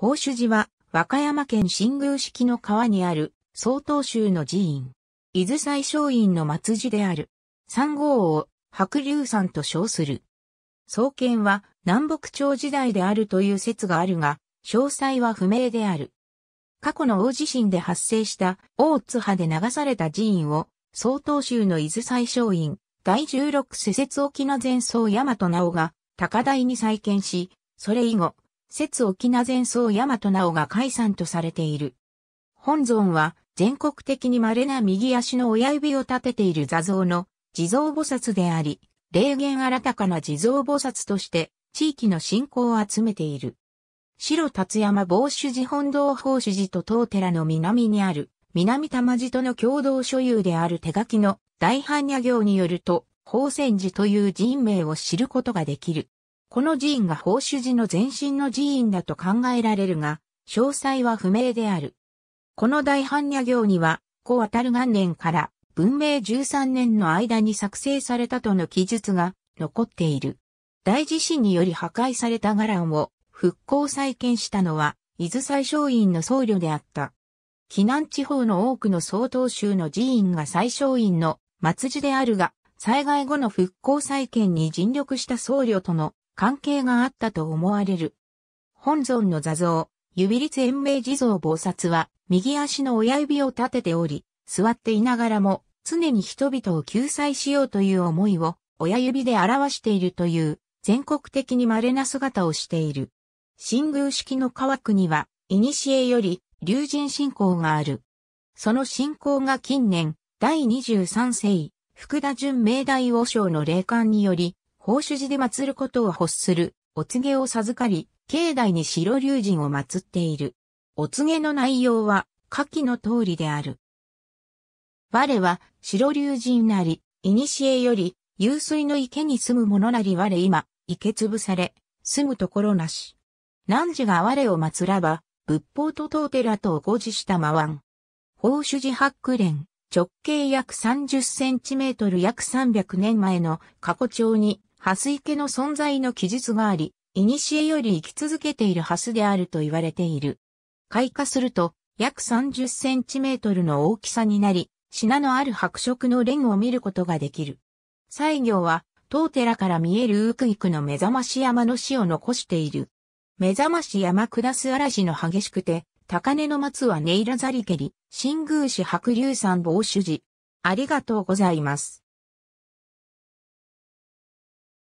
宝主寺は、和歌山県新宮式の川にある、曹洞宗の寺院。伊豆最小院の末寺である。三号を白龍山と称する。創建は南北朝時代であるという説があるが、詳細は不明である。過去の大地震で発生した大津波で流された寺院を、曹洞宗の伊豆最小院、第十六施設沖の前奏大和直が高台に再建し、それ以後、説沖縄前奏大和直が解散とされている。本尊は全国的に稀な右足の親指を立てている座像の地蔵菩薩であり、霊言新たかな地蔵菩薩として地域の信仰を集めている。白達山防主寺本堂法主寺と当寺の南にある南玉寺との共同所有である手書きの大般若行によると、宝泉寺という人名を知ることができる。この寺院が法主寺の前身の寺院だと考えられるが、詳細は不明である。この大般若行には、古渡る元年から文明13年の間に作成されたとの記述が残っている。大地震により破壊された伽藍を復興再建したのは、伊豆最小院の僧侶であった。避難地方の多くの総統州の寺院が最小院の末寺であるが、災害後の復興再建に尽力した僧侶との関係があったと思われる。本尊の座像、指立延命地蔵菩薩は、右足の親指を立てており、座っていながらも、常に人々を救済しようという思いを、親指で表しているという、全国的に稀な姿をしている。新宮式の川区には、古より、龍神信仰がある。その信仰が近年、第23世、福田淳明大和尚の霊感により、法主寺で祀ることを欲する、お告げを授かり、境内に白竜神を祀っている。お告げの内容は、下記の通りである。我は、白竜神なり、古より、湧水の池に住む者なり我今、池潰され、住むところなし。汝が我を祀らば、仏法と当寺とを護持した魔ん。法主寺八九直径約30センチメートル約300年前の過去帳にハス池の存在の記述があり、古より生き続けているハスであると言われている。開花すると、約30センチメートルの大きさになり、品のある白色の蓮を見ることができる。西行は、当寺から見えるウクイクの目覚まし山の死を残している。目覚まし山下す嵐の激しくて、高根の松はネイラザリケリ、新宮市白龍山防主寺。ありがとうございます。